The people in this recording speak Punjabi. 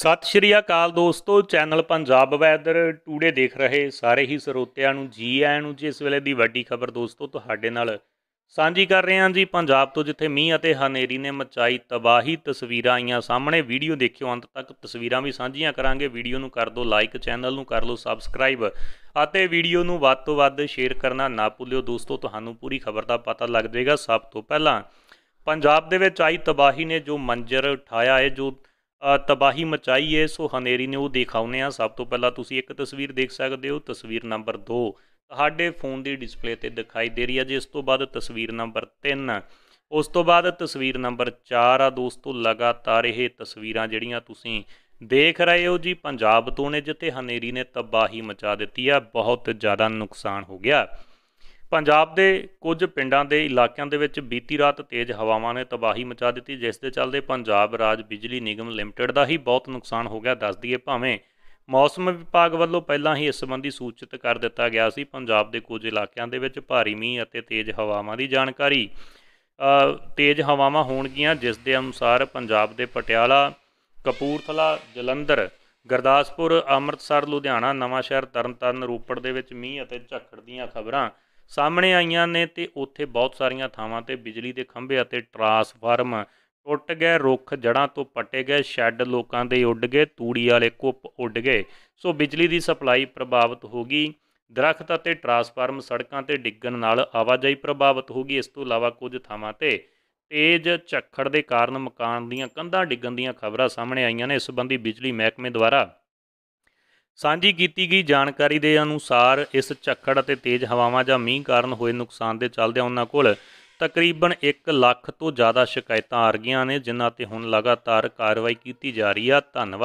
ਸਤਿ ਸ਼੍ਰੀ ਅਕਾਲ ਦੋਸਤੋ ਚੈਨਲ ਪੰਜਾਬ ਵੈਦਰ ਟੂਡੇ ਦੇਖ ਰਹੇ ਸਾਰੇ ਹੀ ਸਰੋਤਿਆਂ ਨੂੰ ਜੀ ਆਇਆਂ ਨੂੰ ਜਿਸ ਵੇਲੇ ਦੀ ਵੱਡੀ ਖਬਰ ਦੋਸਤੋ ਤੁਹਾਡੇ ਨਾਲ ਸਾਂਝੀ ਕਰ ਰਹੇ ਹਾਂ ਜੀ ਪੰਜਾਬ ਤੋਂ ਜਿੱਥੇ ਮੀਂਹ ਅਤੇ ਹਨੇਰੀ ਨੇ ਮਚਾਈ ਤਬਾਹੀ ਤਸਵੀਰਾਂ ਆਈਆਂ ਸਾਹਮਣੇ ਵੀਡੀਓ ਦੇਖਿਓ ਅੰਤ ਤੱਕ ਤਸਵੀਰਾਂ ਵੀ ਸਾਂਝੀਆਂ ਕਰਾਂਗੇ ਵੀਡੀਓ ਨੂੰ ਕਰ ਦਿਓ ਲਾਈਕ ਚੈਨਲ ਨੂੰ ਕਰ ਲਓ ਸਬਸਕ੍ਰਾਈਬ ਅਤੇ ਵੀਡੀਓ ਨੂੰ ਵੱਧ ਤੋਂ ਵੱਧ ਸ਼ੇਅਰ ਕਰਨਾ ਨਾ ਭੁੱਲਿਓ ਦੋਸਤੋ ਤੁਹਾਨੂੰ ਪੂਰੀ ਖਬਰ ਦਾ ਪਤਾ ਲੱਗ ਜਾਏਗਾ ਸਭ ਤੋਂ ਪਹਿਲਾਂ ਪੰਜਾਬ ਦੇ ਵਿੱਚ ਆਈ ਤਬਾਹੀ ਨੇ ਜੋ ਮੰਜ਼ਰ ਉਠਾਇਆ ਹੈ ਜੋ ਤਬਾਹੀ ਮਚਾਈ ਏ ਸੋ ਹਨੇਰੀ ਨੇ ਉਹ ਦਿਖਾਉਨੇ ਆ ਸਭ ਤੋਂ ਪਹਿਲਾਂ ਤੁਸੀਂ ਇੱਕ ਤਸਵੀਰ ਦੇਖ ਸਕਦੇ ਹੋ ਤਸਵੀਰ ਨੰਬਰ 2 ਤੁਹਾਡੇ ਫੋਨ ਦੀ ਡਿਸਪਲੇ ਤੇ ਦਿਖਾਈ ਦੇ ਰਹੀ ਹੈ ਜਿਸ ਤੋਂ ਬਾਅਦ ਤਸਵੀਰ ਨੰਬਰ 3 ਉਸ ਤੋਂ ਬਾਅਦ ਤਸਵੀਰ ਨੰਬਰ 4 ਆ ਦੋਸਤੋ ਲਗਾਤਾਰ ਇਹ ਤਸਵੀਰਾਂ ਜਿਹੜੀਆਂ ਤੁਸੀਂ ਦੇਖ ਰਹੇ ਹੋ ਜੀ ਪੰਜਾਬ ਤੋਂ ਨੇ ਜਿੱਥੇ ਹਨੇਰੀ ਨੇ ਤਬਾਹੀ ਮਚਾ ਦਿੱਤੀ ਆ ਬਹੁਤ ਜ਼ਿਆਦਾ ਨੁਕਸਾਨ ਹੋ ਗਿਆ ਪੰਜਾਬ ਦੇ ਕੁਝ ਪਿੰਡਾਂ ਦੇ ਇਲਾਕਿਆਂ ਦੇ ਵਿੱਚ ਬੀਤੀ ਰਾਤ ਤੇਜ਼ ਹਵਾਵਾਂ ਨੇ ਤਬਾਹੀ ਮਚਾ ਦਿੱਤੀ ਜਿਸ ਦੇ ਚੱਲਦੇ ਪੰਜਾਬ ਰਾਜ ਬਿਜਲੀ ਨਿਗਮ ਲਿਮਟਿਡ ਦਾ ਹੀ ਬਹੁਤ ਨੁਕਸਾਨ ਹੋ ਗਿਆ ਦੱਸ ਦਈਏ ਭਾਵੇਂ ਮੌਸਮ ਵਿਭਾਗ ਵੱਲੋਂ ਪਹਿਲਾਂ ਹੀ ਇਸ ਸੰਬੰਧੀ ਸੂਚਿਤ ਕਰ ਦਿੱਤਾ ਗਿਆ ਸੀ ਪੰਜਾਬ ਦੇ ਕੁਝ ਇਲਾਕਿਆਂ ਦੇ ਵਿੱਚ ਭਾਰੀ ਮੀਂਹ ਅਤੇ ਤੇਜ਼ ਹਵਾਵਾਂ ਦੀ ਜਾਣਕਾਰੀ ਤੇਜ਼ ਹਵਾਵਾਂ ਹੋਣਗੀਆਂ ਜਿਸ ਦੇ ਅਨੁਸਾਰ ਪੰਜਾਬ ਦੇ ਪਟਿਆਲਾ ਕਪੂਰਥਲਾ ਜਲੰਧਰ ਗਰਦਾਸਪੁਰ ਅੰਮ੍ਰਿਤਸਰ ਲੁਧਿਆਣਾ ਨਵਾਂਸ਼ਹਿਰ ਤਰਨਤਾਰਨ ਰੂਪੜ ਦੇ ਵਿੱਚ ਮੀਂਹ ਅਤੇ ਝੱਖੜ ਦੀਆਂ ਖਬਰਾਂ ਸਾਹਮਣੇ ਆਈਆਂ ਨੇ ਤੇ ਉੱਥੇ ਬਹੁਤ ਸਾਰੀਆਂ ਥਾਵਾਂ ਤੇ ਬਿਜਲੀ ਦੇ ਖੰਭੇ ਅਤੇ ਟਰਾਂਸਫਾਰਮ ਟੁੱਟ ਗਏ ਰੁੱਖ ਜੜਾਂ ਤੋਂ ਪੱਟੇ ਗਏ ਸ਼ੈੱਡ ਲੋਕਾਂ ਦੇ ਉੱਡ ਗਏ ਤੂੜੀ ਵਾਲੇ ਕੁੱਪ ਉੱਡ ਗਏ ਸੋ ਬਿਜਲੀ ਦੀ ਸਪਲਾਈ ਪ੍ਰਭਾਵਿਤ ਹੋ ਗਈ ਦਰਖਤ ਅਤੇ ਟਰਾਂਸਫਾਰਮ ਸੜਕਾਂ ਤੇ ਡਿੱਗਣ ਨਾਲ ਆਵਾਜਾਈ ਪ੍ਰਭਾਵਿਤ ਹੋ ਗਈ ਇਸ ਤੋਂ ਇਲਾਵਾ ਕੁਝ ਥਾਵਾਂ ਤੇ ਤੇਜ਼ ਝੱਖੜ ਦੇ ਕਾਰਨ ਮਕਾਨ ਦੀਆਂ ਕੰਧਾਂ ਡਿੱਗਣ ਦੀਆਂ ਖਬਰਾਂ ਸਾਹਮਣੇ ਆਈਆਂ ਨੇ ਇਸ ਸੰਬੰਧੀ ਬਿਜਲੀ ਮਹਿਕਮੇ ਦੁਆਰਾ ਸਾਂਝੀ ਕੀਤੀ ਗਈ ਜਾਣਕਾਰੀ ਦੇ ਅਨੁਸਾਰ ਇਸ ਝੱਖੜ ਅਤੇ ਤੇਜ਼ ਹਵਾਵਾਂ ਜਾਂ ਮੀਂਹ ਕਾਰਨ ਹੋਏ ਨੁਕਸਾਨ ਦੇ ਚੱਲਦੇ ਉਹਨਾਂ ਕੋਲ ਤਕਰੀਬਨ 1 ਲੱਖ ਤੋਂ ਜ਼ਿਆਦਾ ਸ਼ਿਕਾਇਤਾਂ ਆ ਰਹੀਆਂ ਨੇ ਜਿਨ੍ਹਾਂ ਤੇ ਹੁਣ ਲਗਾਤਾਰ ਕਾਰਵਾਈ ਕੀਤੀ ਜਾ ਰਹੀ ਆ ਧੰਨਵਾਦ